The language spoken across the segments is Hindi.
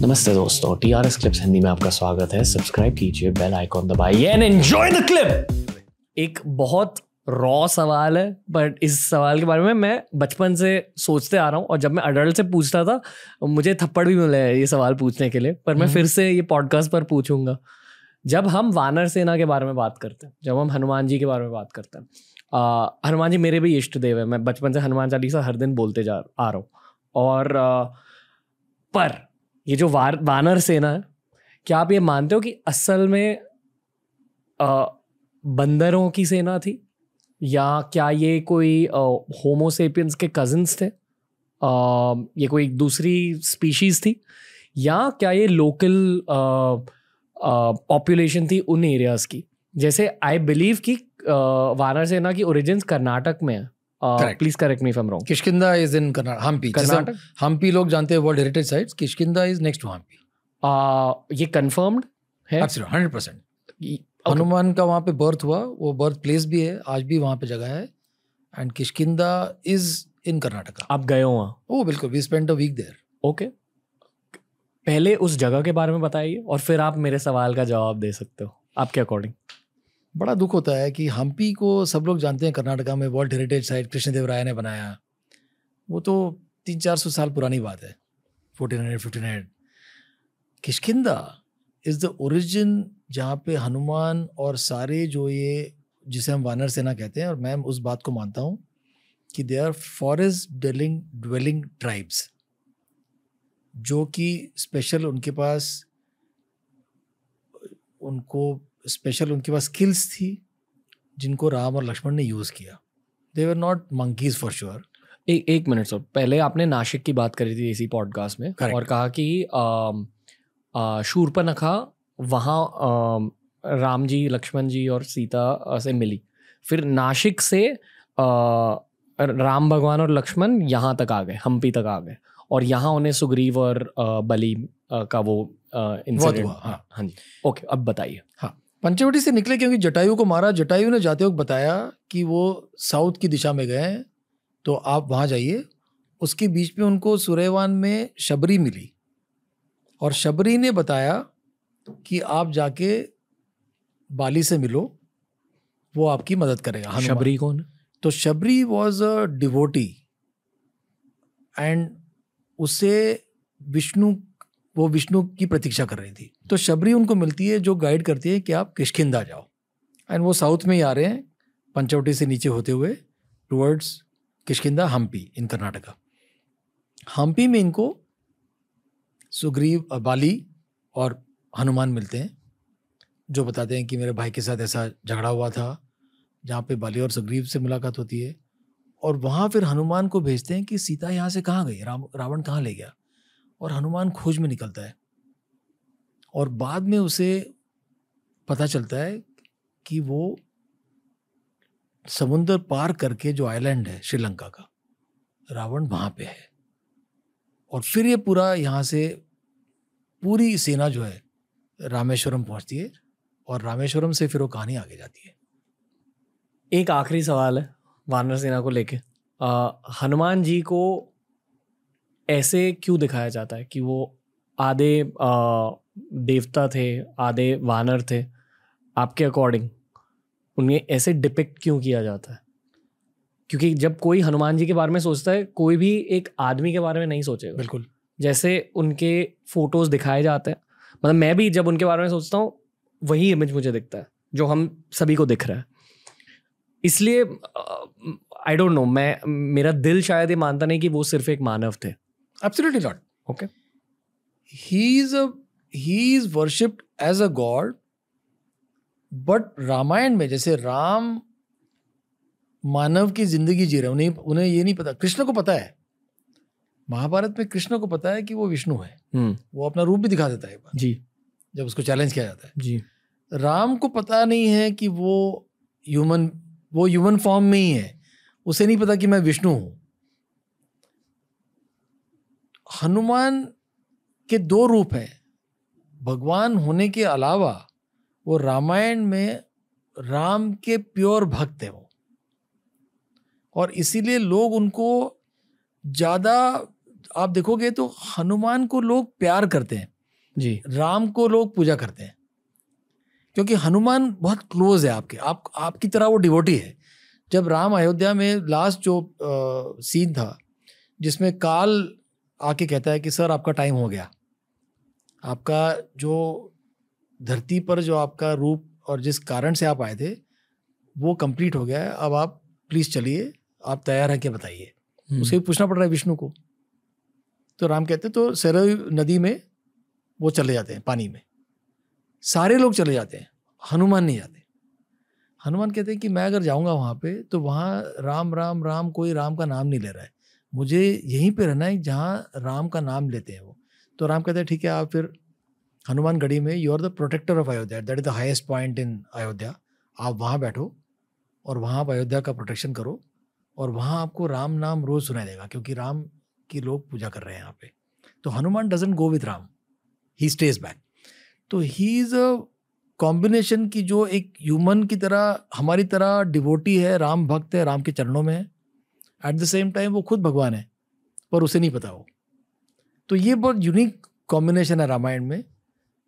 नमस्ते दोस्तों T R S clips Hindi में आपका स्वागत है सब्सक्राइब कीजिए बेल आइकॉन दबाइए एंड एंजॉय द क्लिप एक बहुत रॉ सवाल है बट इस सवाल के बारे में मैं बचपन से सोचते आ रहा हूँ और जब मैं अडल्ट से पूछता था मुझे थप्पड़ भी मिला है ये सवाल पूछने के लिए पर मैं हम्म। फिर से ये पॉडकास्ट पर पूछूंगा जब हम वानर सेना के बारे में बात करते हैं जब हम हनुमान जी के बारे में बात करते हैं हनुमान जी मेरे भी इष्ट देव है मैं बचपन से हनुमान चालीसा हर दिन बोलते जा आ रहा हूँ और आ, पर ये जो वार, वानर सेना है क्या आप ये मानते हो कि असल में आ, बंदरों की सेना थी या क्या ये कोई होमोसेपियंस के कजिन्स थे आ, ये कोई दूसरी स्पीशीज थी या क्या ये लोकल पॉपुलेशन थी उन एरियाज की जैसे आई बिलीव कि वानर सेना की ओरिजिन कर्नाटक में है please correct me from wrong Kishkindha is in Hampi Hampi लोग जानते हैं world heritage sites Kishkindha is next to Hampi ये कंफर्म्ड है हंड्रेड परसेंट हनुमान का वहाँ पे बर्थ हुआ वो बर्थ प्लेस भी है आज भी वहाँ पे जगह है and Kishkindha is in Karnataka आप गए हो वहाँ ओ बिल्कुल we spend a week there okay पहले उस जगह के बारे में बताइए और फिर आप मेरे सवाल का जवाब दे सकते हो आपके अकॉर्डिंग बड़ा दुख होता है कि हम्पी को सब लोग जानते हैं कर्नाटका में world heritage site Krishnadeva Raya ने बनाया वो तो तीन चार सौ साल पुरानी बात है fourteen hundred fifteen hundred Kishkindha is the origin जहाँ पे हनुमान और सारे जो ये जिसे हम वानर सेना कहते हैं और मैं उस बात को मानता हूँ कि they are forest dwelling dwelling tribes जो कि स्पेशल उनके पास उनको स्पेशल उनके पास स्किल्स थी जिनको राम और लक्ष्मण ने यूज़ किया they were not monkeys for sure एक एक मिनट सर पहले आपने नासिक की बात करी थी इसी पॉडकास्ट में Correct. और कहा कि शूरपनखा वहाँ राम जी लक्ष्मण जी और सीता से मिली फिर नासिक से आ, राम भगवान और लक्ष्मण यहाँ तक आ गए हम्पी तक आ गए और यहाँ उन्हें सुग्रीव और बली का वो इंसिडेंट हाँ।, हाँ जी ओके अब बताइए हाँ पंचवटी से निकले क्योंकि जटायु को मारा जटायु ने जाते वक्त बताया कि वो साउथ की दिशा में गए हैं तो आप वहाँ जाइए उसके बीच में उनको सुरेवान में शबरी मिली और शबरी ने बताया कि आप जाके बाली से मिलो वो आपकी मदद करेगा शबरी कौन तो Shabari was a devotee and उसे विष्णु वो विष्णु की प्रतीक्षा कर रही थी तो शबरी उनको मिलती है जो गाइड करती है कि आप किशकिंदा जाओ एंड वो साउथ में ही आ रहे हैं पंचवटी से नीचे होते हुए टूवर्ड्स किशकिंदा हम्पी इन कर्नाटका हम्पी में इनको सुग्रीव बाली और हनुमान मिलते हैं जो बताते हैं कि मेरे भाई के साथ ऐसा झगड़ा हुआ था जहाँ पे बाली और सुग्रीव से मुलाकात होती है और वहाँ फिर हनुमान को भेजते हैं कि सीता यहाँ से कहाँ गई राम रावण कहाँ ले गया और हनुमान खोज में निकलता है और बाद में उसे पता चलता है कि वो समुंदर पार करके जो आइलैंड है श्रीलंका का रावण वहाँ पे है और फिर ये पूरा यहाँ से पूरी सेना जो है रामेश्वरम पहुँचती है और रामेश्वरम से फिर वो कहानी आगे जाती है एक आखिरी सवाल है वानर सेना को लेके हनुमान जी को ऐसे क्यों दिखाया जाता है कि वो आधे देवता थे आधे वानर थे आपके अकॉर्डिंग उन्हें ऐसे डिपिक्ट क्यों किया जाता है क्योंकि जब कोई हनुमान जी के बारे में सोचता है कोई भी एक आदमी के बारे में नहीं सोचेगा बिल्कुल जैसे उनके फोटोज दिखाए जाते हैं मतलब मैं भी जब उनके बारे में सोचता हूँ वही इमेज मुझे दिखता है जो हम सभी को दिख रहा है इसलिए आई डोंट नो मैं मेरा दिल शायद ये मानता नहीं कि वो सिर्फ एक मानव थे Absolutely not. Okay. He is a he is worshipped as a god, but Ramayan में जैसे राम मानव की जिंदगी जी रहे उन्हें उन्हें ये नहीं पता कृष्ण को पता है महाभारत में कृष्ण को पता है कि वो विष्णु है हम्म। वो अपना रूप भी दिखा देता है जी जब उसको चैलेंज किया जाता है जी राम को पता नहीं है कि वो ह्यूमन वो ह्यूमन फॉर्म में ही है उसे नहीं पता कि मैं विष्णु हूँ हनुमान के दो रूप हैं भगवान होने के अलावा वो रामायण में राम के प्योर भक्त हैं वो और इसीलिए लोग उनको ज़्यादा आप देखोगे तो हनुमान को लोग प्यार करते हैं जी राम को लोग पूजा करते हैं क्योंकि हनुमान बहुत क्लोज है आपके आप आपकी तरह वो डिवोटी है जब राम अयोध्या में लास्ट जो आ, सीन था जिसमें काल आके कहता है कि सर आपका टाइम हो गया आपका जो धरती पर जो आपका रूप और जिस कारण से आप आए थे वो कंप्लीट हो गया है अब आप प्लीज़ चलिए आप तैयार हैं क्या बताइए हम्म। उसे भी पूछना पड़ रहा है विष्णु को तो राम कहते तो सरयू नदी में वो चले जाते हैं पानी में सारे लोग चले जाते हैं हनुमान नहीं जाते हनुमान कहते हैं कि मैं अगर जाऊंगा वहाँ पे तो वहाँ राम राम राम कोई राम का नाम नहीं ले रहा है मुझे यहीं पे रहना है जहाँ राम का नाम लेते हैं वो तो राम कहते हैं ठीक है आप फिर हनुमान गढ़ी में you are the protector of Ayodhya that is the highest point in Ayodhya आप वहाँ बैठो और वहाँ आप अयोध्या का प्रोटेक्शन करो और वहाँ आपको राम नाम रोज़ सुनाई देगा क्योंकि राम की लोग पूजा कर रहे हैं यहाँ पे तो Hanuman doesn't go with Ram he stays back तो ही इज़ अ कॉम्बिनेशन की जो एक ह्यूमन की तरह हमारी तरह डिवोटी है राम भक्त है राम के चरणों में है एट द सेम टाइम वो खुद भगवान है पर उसे नहीं पता वो तो ये बहुत यूनिक कॉम्बिनेशन है रामायण में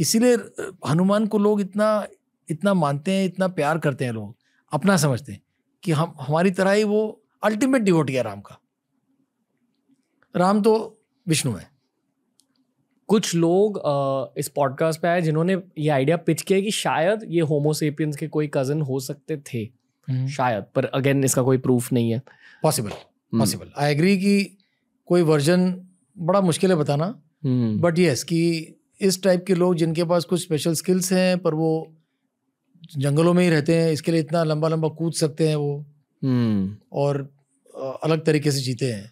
इसीलिए हनुमान को लोग इतना इतना मानते हैं इतना प्यार करते हैं लोग अपना समझते हैं कि हम हमारी तरह ही वो अल्टीमेट डिवोटी है राम का राम तो विष्णु है कुछ लोग आ, इस पॉडकास्ट पे आए जिन्होंने ये आइडिया पिच किया कि शायद ये होमोसेपियंस के कोई कज़न हो सकते थे हम्म। शायद पर अगेन इसका कोई प्रूफ नहीं है पॉसिबल पॉसिबल आई एग्री कि कोई वर्जन बड़ा मुश्किल है बताना बट हम्म। यस yes, कि इस टाइप के लोग जिनके पास कुछ स्पेशल स्किल्स हैं पर वो जंगलों में ही रहते हैं इसके लिए इतना लंबा लंबा कूद सकते हैं वो हम्म। और अलग तरीके से जीते हैं